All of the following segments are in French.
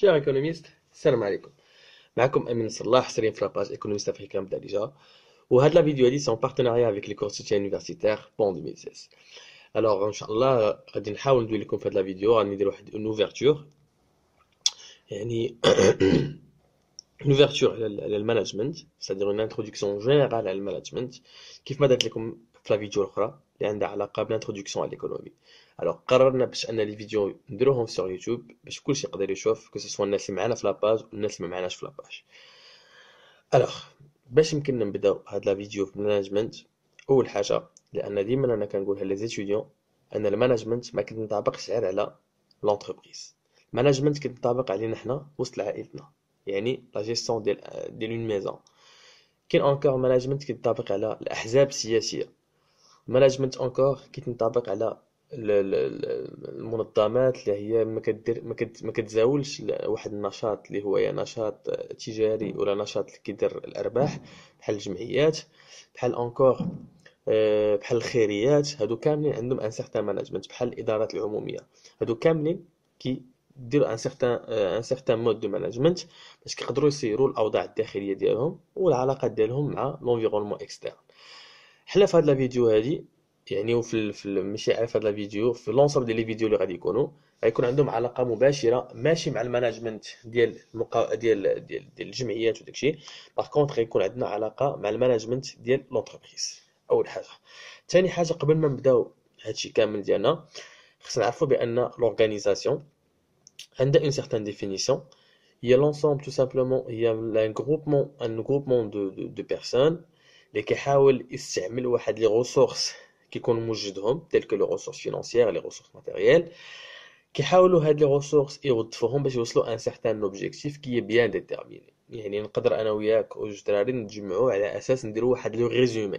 Chers économistes, salam alaikum. Ma'akum Amin Sallah, Salim Flapaz, économiste africain d'Alija. Ou had la vidéo est en partenariat avec les cours de soutien universitaire pour 2016. Alors, Inch'Allah, je vais essayer de vous faire la vidéo, on une ouverture. Une ouverture au management, c'est-à-dire une introduction générale au management. Qu'est-ce que vous avez la vidéo اللي عندها علاقه بالانتروداكسيون على ليكونومي الوغ قررنا باش ان لي فيديو نديروهم سور يوتيوب باش كلشي يقدر يشوف كو الناس اللي معانا في لاباج والناس اللي ما معناش في لاباج الوغ باش يمكننا نبداو هاد لا فيديو في المانجمنت اول حاجه لان ديما انا كنقولها لي زيتوديون ان المانجمنت ما كنطبقش غير على لونتربريز المانجمنت كنطبق علينا حنا وسط عائلتنا يعني لا جيستيون ديال ديال اون ميزون كاين اونكور مانجمنت كيطبق على الاحزاب السياسيه مانجمنت اونكور كي تنطبق على المنظمات اللي هي ما كدير ما كتزاولش واحد النشاط اللي هو يا نشاط تجاري ولا نشاط اللي كيدير الارباح بحال الجمعيات بحال اونكور آه، بحال الخيريات هادو كاملين عندهم ان سيغتان مانجمنت بحال الادارات العموميه هادو كاملين كيديروا ان سيغتان ان سيغتان مود دو مانجمنت باش كيقدروا يسيروا الاوضاع الداخليه ديالهم والعلاقات ديالهم مع لونفيرونمون اكسترن حنا في هاد لا فيديو هادي يعني وفي في ماشي عارف هاد فيديو في لونسوب ديال لي فيديو اللي غادي يكونوا غيكون عندهم علاقه مباشره ماشي مع الماناجمنت ديال المقا... ديال ديال, ديال, الجمعيات وداكشي باغ كونتر غيكون عندنا علاقه مع الماناجمنت ديال لونتربريز اول حاجه ثاني حاجه قبل ما نبداو هادشي كامل ديالنا خصنا نعرفوا بان لورغانيزاسيون عندها اون سيغتان ديفينيسيون هي لونسوم تو سامبلومون هي ان غروبمون ان غروبمون دو دو, دو بيرسون اللي كيحاول يستعمل واحد لي ريسورس كيكون موجدهم تلك لي ريسورس فينانسيير لي ريسورس ماتيريال كيحاولوا هاد لي ريسورس يوظفوهم باش يوصلوا ان سيرتان اوبجيكتيف كي بيان ديتيرميني يعني نقدر انا وياك وجوج دراري نتجمعوا على اساس نديروا واحد لو ريزومي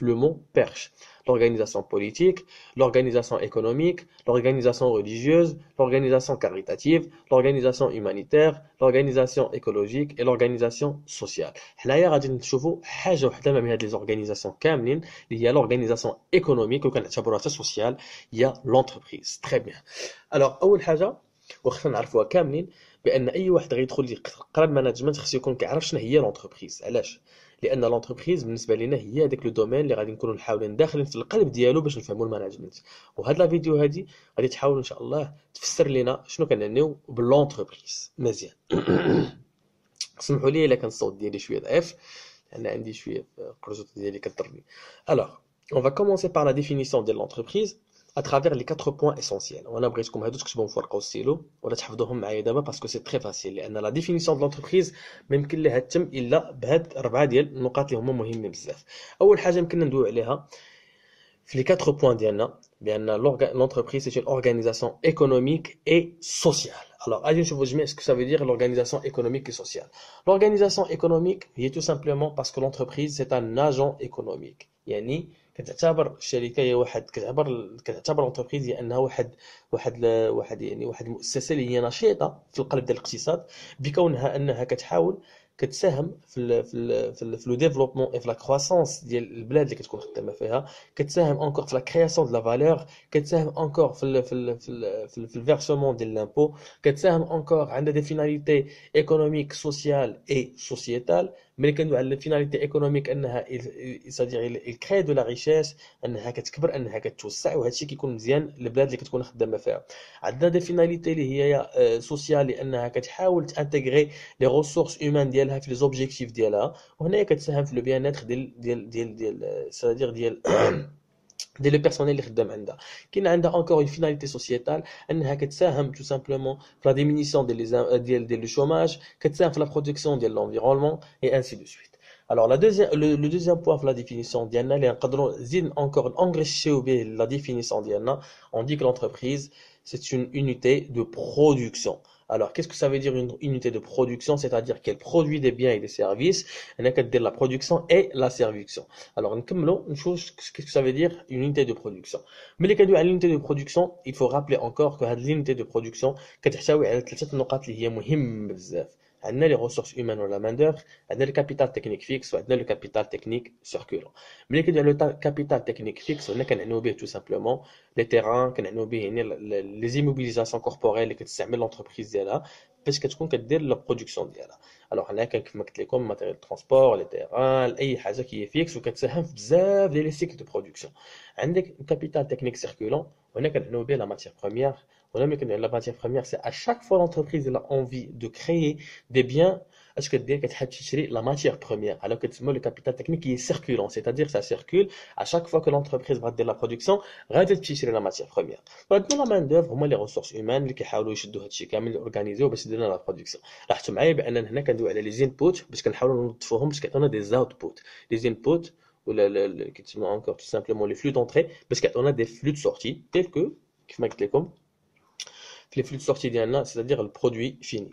le mot perche. l'organisation politique, l'organisation économique, l'organisation religieuse, l'organisation caritative, l'organisation humanitaire, l'organisation écologique et l'organisation sociale. Là, il y a des organisations بين il y a l'organisation économique la collaboration sociale a l'entreprise. Très bien. Alors première chose, c'est... نعرفوها kamlin بان اي واحد غيدخل يقرا الماناجمنت خصو يكون كيعرف شنو هي لونتربريز علاش لان لونتربريز بالنسبه لنا هي هذاك لو دومين اللي غادي نكونوا حاولين داخلين في القلب ديالو باش نفهموا المانجمنت وهاد لا فيديو هادي غادي تحاول ان شاء الله تفسر لنا شنو كنعنيو باللونتربريز مزيان سمحوا لي الا كان الصوت ديالي شويه ضعيف لان عندي شويه القرزوط ديالي كضرني الوغ اون فا كومونسي بار لا ديفينيسيون ديال لونتربريز à travers les quatre points essentiels. On a brisé comme tout ce que je vais vous faire au stylo. On a travaillé dans le même parce que c'est très facile. On a la définition de l'entreprise, même qu'il est atteint, il a bête rabadiel, nous qu'il est moins hum mohim bzaf. Ou le hajem qu'il n'a dû aller à les quatre points d'Yana. Bien, l'entreprise est une organisation économique et sociale. Alors, à je vous mets ce que ça veut dire l'organisation économique et sociale. L'organisation économique, c'est est tout simplement parce que l'entreprise c'est un agent économique. Yannick, كتعتبر الشركه هي واحد كتعتبر كتعتبر لونتربريز انها واحد واحد واحد يعني واحد المؤسسه اللي هي نشيطه في القلب ديال الاقتصاد بكونها انها كتحاول كتساهم في الـ في الـ في, الـ في لو ديفلوبمون اي في لا كروسونس ديال البلاد اللي كتكون خدامه فيها كتساهم انكور في لا كرياسيون دو لا فالور كتساهم انكور في الـ في الـ في الـ في, في الفيرسمون ديال لامبو كتساهم انكور عندها دي فيناليتي ايكونوميك سوسيال اي سوسيتال ملي على الفيناليتي ايكونوميك انها سادير الكري دو لا ريشيس انها كتكبر انها كتوسع وهذا الشيء كيكون مزيان للبلاد اللي كتكون خدامه فيها عندنا دي فيناليتي اللي هي آه، سوسيال لانها كتحاول تانتيغري لي ريسورس هومان ديالها في لي زوبجيكتيف ديالها وهنايا كتساهم في لو بيان ديال ديال ديال سادير ديال, ديال dès le personnel de qui a encore une finalité sociétale, elle a tout simplement euh, la diminution du chômage, qu'elle sert la production de l'environnement et ainsi de suite. Alors le, deuxième point de la définition d'Yana, est un la définition on dit que l'entreprise, c'est une unité de production. Alors, qu'est-ce que ça veut dire une unité de production C'est-à-dire qu'elle produit des biens et des services. Elle qu'à dire la production et la serviction. Alors, une chose, qu'est-ce que ça veut dire une unité de production Mais les cas d'une unité de production, il faut rappeler encore que l'unité de production, on a les ressources humaines ou la main-d'œuvre, on a le capital technique fixe ou on a le capital technique circulant. Mais le capital technique fixe, on a tout simplement les terrains, les immobilisations corporelles que tu l'entreprise de là, parce la production Alors, on a quand même les matériel de transport, les terrains, les choses qui sont fixes ou que tu dans les cycles de production. On a le capital technique circulant. On la matière première. La matière première, c'est à chaque fois l'entreprise a envie de créer des biens, est-ce que tu la matière première Alors que le capital technique qui est circulant, c'est-à-dire ça circule à chaque fois que l'entreprise va de la production, tu la matière première. Maintenant, la main-d'œuvre, les ressources humaines, qui organiser la production. Là, tu m'as dit, les inputs, parce qu'on a des outputs. Les inputs, ou encore tout simplement les flux d'entrée parce qu'on a des flux de sortie tels que les flux de sortie c'est-à-dire le produit fini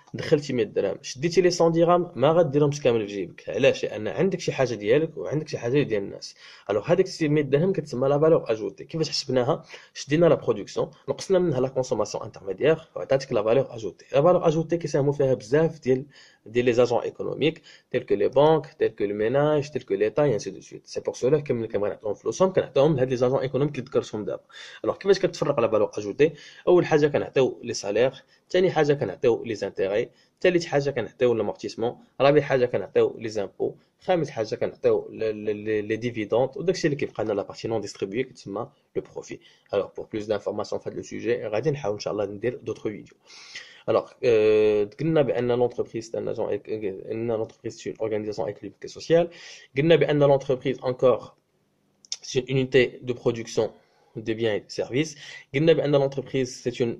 دخلتي 100 درهم شديتي لي 100 درهم ما غاديرهمش كامل في جيبك علاش لان عندك شي حاجه ديالك وعندك شي حاجه ديال الناس الوغ هذيك 100 درهم كتسمى لا فالور اجوتي كيفاش حسبناها شدينا لا برودكسيون نقصنا منها لا كونسوماسيون انترميديير وعطاتك لا فالور اجوتي لا فالور اجوتي كيساهموا فيها بزاف ديال des les agents économiques, tels que les banques, tels que le ménage, tels que l'État, et ainsi de suite. C'est pour cela que nous avons dans le somme, nous avons les agents économiques qui sont comme Alors, comment est-ce que tu fais la valeur ajoutée les salaires, les intérêts, l'amortissement, les impôts, les dividendes, ou donc c'est l'équipe qui prend la partie non distribuée qui est le profit. Alors, pour plus d'informations sur le sujet, radin haou, inch'Allah, d'autres vidéos. Alors, euh, l'entreprise, sur euh, une organisation économique et sociale. l'entreprise, encore, c'est une unité de production de biens et on services. l'entreprise, c'est une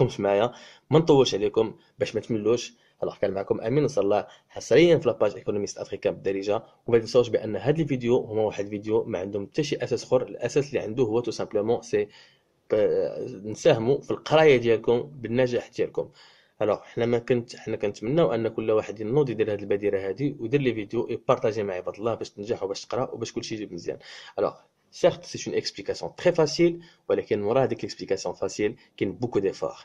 تخافوش معايا ما نطولش عليكم باش ما تملوش راح كان معكم امين نصر الله حصريا في لاباج ايكونوميست افريكان بالدارجه وما تنساوش بان هذا الفيديو هو واحد الفيديو ما عندهم حتى شي اساس اخر الاساس اللي عنده هو تو سامبلومون سي نساهموا في القرايه ديالكم بالنجاح ديالكم الو حنا ما كنت حنا كنتمنوا ان كل واحد ينوض يدير هذه البادره هذه ويدير لي فيديو يبارطاجي مع عباد الله باش تنجح وباش تقرا وباش كلشي يجيب مزيان الو Certes, c'est une explication très facile, ولكن وراء هذيك l'explication facile, a beaucoup d'efforts.